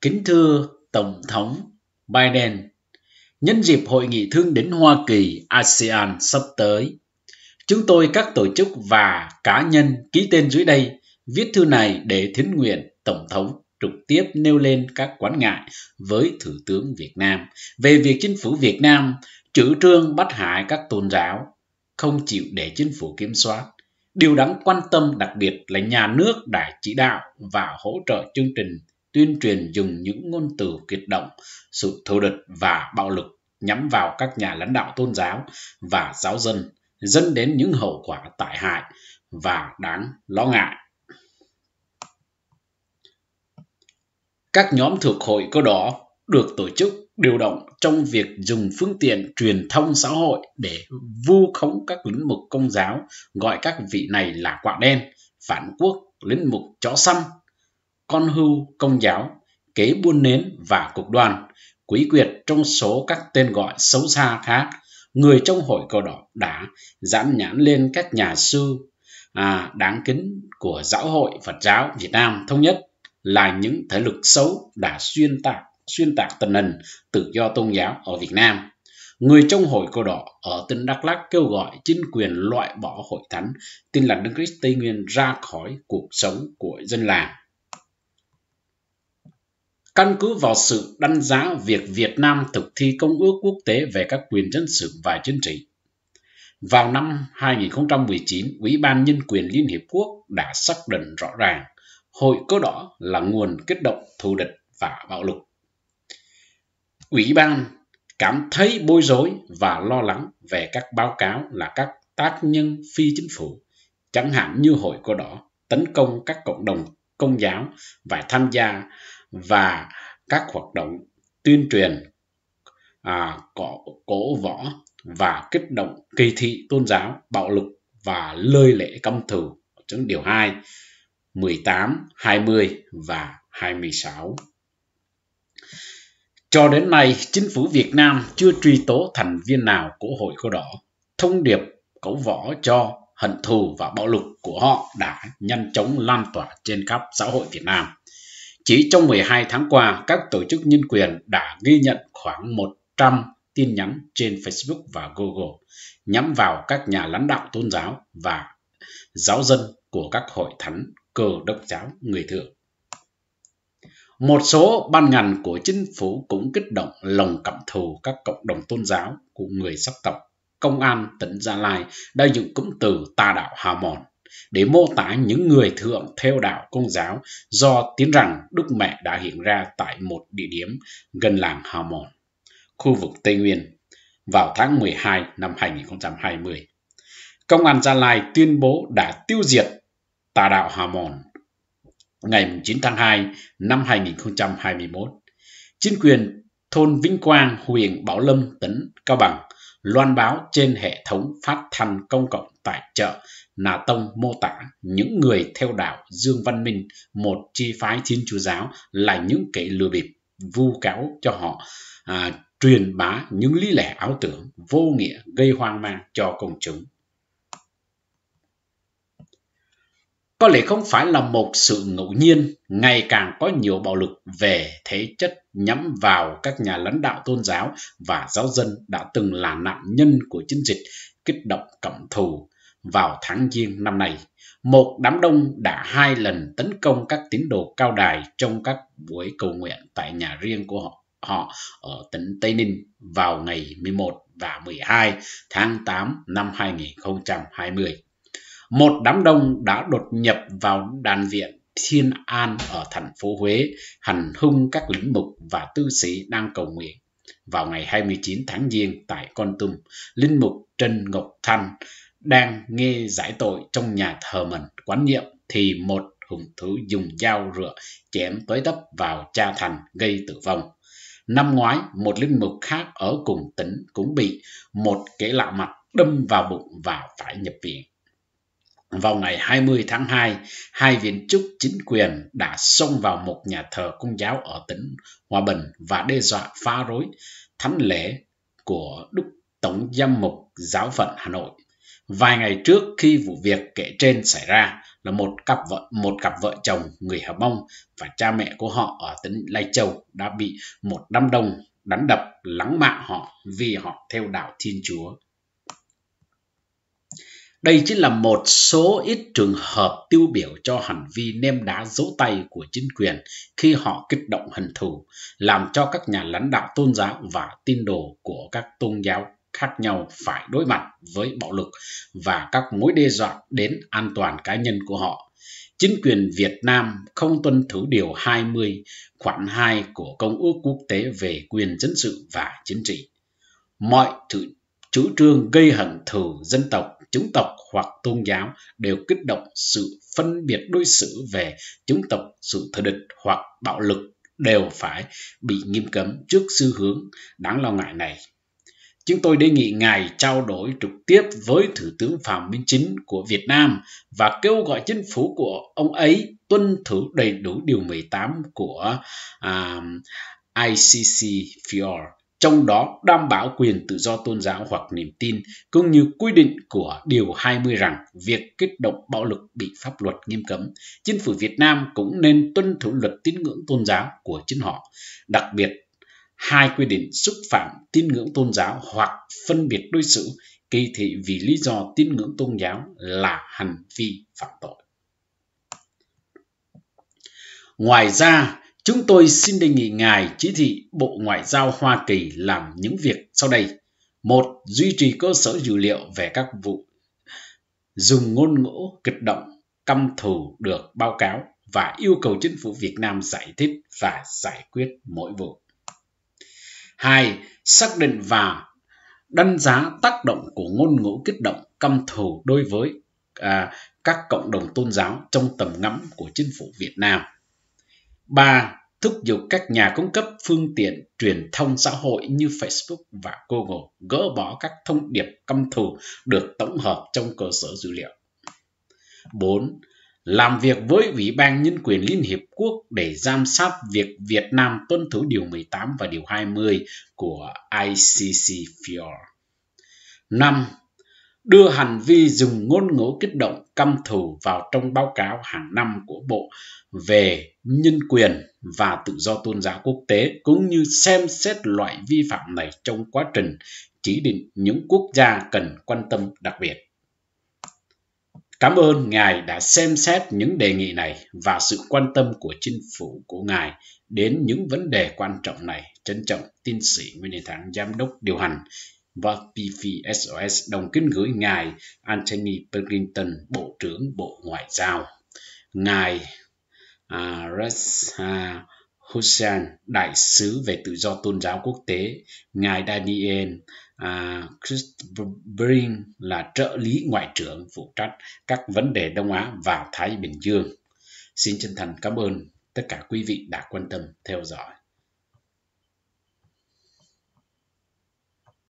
Kính thưa Tổng thống Biden, nhân dịp Hội nghị Thương đỉnh Hoa Kỳ ASEAN sắp tới, chúng tôi các tổ chức và cá nhân ký tên dưới đây viết thư này để thiến nguyện Tổng thống trực tiếp nêu lên các quán ngại với Thủ tướng Việt Nam về việc chính phủ Việt Nam chủ trương bắt hại các tôn giáo, không chịu để chính phủ kiểm soát. Điều đáng quan tâm đặc biệt là nhà nước đã chỉ đạo và hỗ trợ chương trình tuyên truyền dùng những ngôn từ kiệt động, sự thù địch và bạo lực nhắm vào các nhà lãnh đạo tôn giáo và giáo dân, dẫn đến những hậu quả tải hại và đáng lo ngại. Các nhóm thực hội cơ đó được tổ chức điều động trong việc dùng phương tiện truyền thông xã hội để vu khống các lĩnh mục công giáo, gọi các vị này là quạ đen, phản quốc, lĩnh mục chó xăm, con hưu công giáo, kế buôn nến và cục đoan, quý quyệt trong số các tên gọi xấu xa khác. Người trong hội cầu đỏ đã dám nhãn lên các nhà sư à, đáng kính của giáo hội Phật giáo Việt Nam Thống Nhất là những thế lực xấu đã xuyên tạc xuyên tạc tình hình tự do tôn giáo ở Việt Nam. Người trong hội cô đỏ ở tỉnh Đắk Lắk kêu gọi chính quyền loại bỏ hội thánh tin lành Đức Christ Tây Nguyên ra khỏi cuộc sống của dân làng căn cứ vào sự đánh giá việc Việt Nam thực thi Công ước Quốc tế về các quyền dân sự và chính trị. Vào năm 2019, Ủy ban Nhân quyền Liên Hiệp Quốc đã xác định rõ ràng hội cơ đỏ là nguồn kích động thù địch và bạo lực. Ủy ban cảm thấy bối rối và lo lắng về các báo cáo là các tác nhân phi chính phủ, chẳng hạn như hội cơ đỏ tấn công các cộng đồng công giáo và tham gia và các hoạt động tuyên truyền à, cổ, cổ võ và kích động kỳ thị tôn giáo, bạo lực và lơi lễ căm thù. Trong điều 2, 18, 20 và 26. Cho đến nay, chính phủ Việt Nam chưa truy tố thành viên nào của Hội Cô Đỏ. Thông điệp cẩu võ cho hận thù và bạo lực của họ đã nhanh chóng lan tỏa trên khắp xã hội Việt Nam. Chỉ trong 12 tháng qua, các tổ chức nhân quyền đã ghi nhận khoảng 100 tin nhắn trên Facebook và Google nhắm vào các nhà lãnh đạo tôn giáo và giáo dân của các hội thánh cơ đốc giáo người thượng. Một số ban ngành của chính phủ cũng kích động lòng căm thù các cộng đồng tôn giáo của người sắc tộc. Công an tỉnh Gia Lai đã dùng cụm từ tà đạo Hà Mòn để mô tả những người thượng theo đạo công giáo do tin rằng Đức Mẹ đã hiện ra tại một địa điểm gần làng Hà Mòn, khu vực Tây Nguyên, vào tháng 12 năm 2020. Công an Gia Lai tuyên bố đã tiêu diệt tà đạo Hà Mòn ngày 9 tháng 2 năm 2021. Chính quyền thôn Vĩnh Quang, huyện Bảo Lâm, tỉnh Cao Bằng loan báo trên hệ thống phát thanh công cộng tại chợ Nà Tông mô tả những người theo đạo Dương Văn Minh, một chi phái Thiên Chúa giáo là những kẻ lừa bịp, vu cáo cho họ à, truyền bá những lý lẽ ảo tưởng vô nghĩa gây hoang mang cho công chúng. Có lẽ không phải là một sự ngẫu nhiên, ngày càng có nhiều bạo lực về thế chất nhắm vào các nhà lãnh đạo tôn giáo và giáo dân đã từng là nạn nhân của chiến dịch kích động cẩm thù vào tháng Giêng năm nay, một đám đông đã hai lần tấn công các tín đồ cao đài trong các buổi cầu nguyện tại nhà riêng của họ, họ ở tỉnh Tây Ninh vào ngày 11 và 12 tháng 8 năm 2020. Một đám đông đã đột nhập vào đàn viện Thiên An ở thành phố Huế, hành hung các lính mục và tư sĩ đang cầu nguyện. Vào ngày 29 tháng Giêng tại Con Tum, linh mục Trần Ngọc Thanh đang nghe giải tội trong nhà thờ mình quán nhiệm thì một hùng thứ dùng dao rựa chém tới tấp vào cha thành gây tử vong. Năm ngoái, một linh mục khác ở cùng tỉnh cũng bị một kẻ lạ mặt đâm vào bụng và phải nhập viện. Vào ngày 20 tháng 2, hai viên chức chính quyền đã xông vào một nhà thờ công giáo ở tỉnh Hòa Bình và đe dọa phá rối thánh lễ của Đức Tổng Giám mục Giáo phận Hà Nội Vài ngày trước khi vụ việc kể trên xảy ra là một cặp vợ một cặp vợ chồng người Hà Mông và cha mẹ của họ ở tỉnh Lai Châu đã bị một đám đông đánh đập lắng mạng họ vì họ theo đạo Thiên Chúa. Đây chính là một số ít trường hợp tiêu biểu cho hành vi nêm đá dỗ tay của chính quyền khi họ kích động hận thù, làm cho các nhà lãnh đạo tôn giáo và tin đồ của các tôn giáo khác nhau phải đối mặt với bạo lực và các mối đe dọa đến an toàn cá nhân của họ. Chính quyền Việt Nam không tuân thủ điều 20 khoản 2 của Công ước quốc tế về quyền dân sự và chính trị. Mọi chủ, chủ trương gây hận thù dân tộc, chủng tộc hoặc tôn giáo đều kích động sự phân biệt đối xử về chủng tộc, sự thù địch hoặc bạo lực đều phải bị nghiêm cấm trước xu hướng đáng lo ngại này chúng tôi đề nghị ngài trao đổi trực tiếp với Thủ tướng Phạm Minh Chính của Việt Nam và kêu gọi chính phủ của ông ấy tuân thủ đầy đủ điều 18 của à, icc ICCPR trong đó đảm bảo quyền tự do tôn giáo hoặc niềm tin, cũng như quy định của Điều 20 rằng việc kích động bạo lực bị pháp luật nghiêm cấm. Chính phủ Việt Nam cũng nên tuân thủ luật tín ngưỡng tôn giáo của chính họ, đặc biệt hai quy định xúc phạm tín ngưỡng tôn giáo hoặc phân biệt đối xử kỳ thị vì lý do tín ngưỡng tôn giáo là hành vi phạm tội. Ngoài ra, chúng tôi xin đề nghị Ngài chỉ thị Bộ Ngoại giao Hoa Kỳ làm những việc sau đây. Một, duy trì cơ sở dữ liệu về các vụ dùng ngôn ngữ kịch động, căm thù được báo cáo và yêu cầu chính phủ Việt Nam giải thích và giải quyết mỗi vụ. Hai, xác định và đánh giá tác động của ngôn ngữ kích động căm thù đối với à, các cộng đồng tôn giáo trong tầm ngắm của chính phủ Việt Nam. 3. Thúc giục các nhà cung cấp phương tiện truyền thông xã hội như Facebook và Google gỡ bỏ các thông điệp căm thù được tổng hợp trong cơ sở dữ liệu. 4 làm việc với Ủy ban Nhân quyền Liên Hiệp Quốc để giám sát việc Việt Nam tuân thủ Điều 18 và Điều 20 của ICCPR. 5. Đưa hành vi dùng ngôn ngữ kích động căm thù vào trong báo cáo hàng năm của Bộ về nhân quyền và tự do tôn giáo quốc tế cũng như xem xét loại vi phạm này trong quá trình chỉ định những quốc gia cần quan tâm đặc biệt. Cảm ơn Ngài đã xem xét những đề nghị này và sự quan tâm của chính phủ của Ngài đến những vấn đề quan trọng này. Trân trọng tin sĩ Nguyễn Đình Thắng, Giám đốc điều hành và PVSOS đồng kính gửi Ngài Anthony Blinken, Bộ trưởng Bộ Ngoại giao. Ngài à, Rasha à, Hussein, Đại sứ về tự do tôn giáo quốc tế, Ngài Daniel à, Chris Breen là trợ lý ngoại trưởng phụ trách các vấn đề Đông Á và Thái Bình Dương. Xin chân thành cảm ơn tất cả quý vị đã quan tâm theo dõi.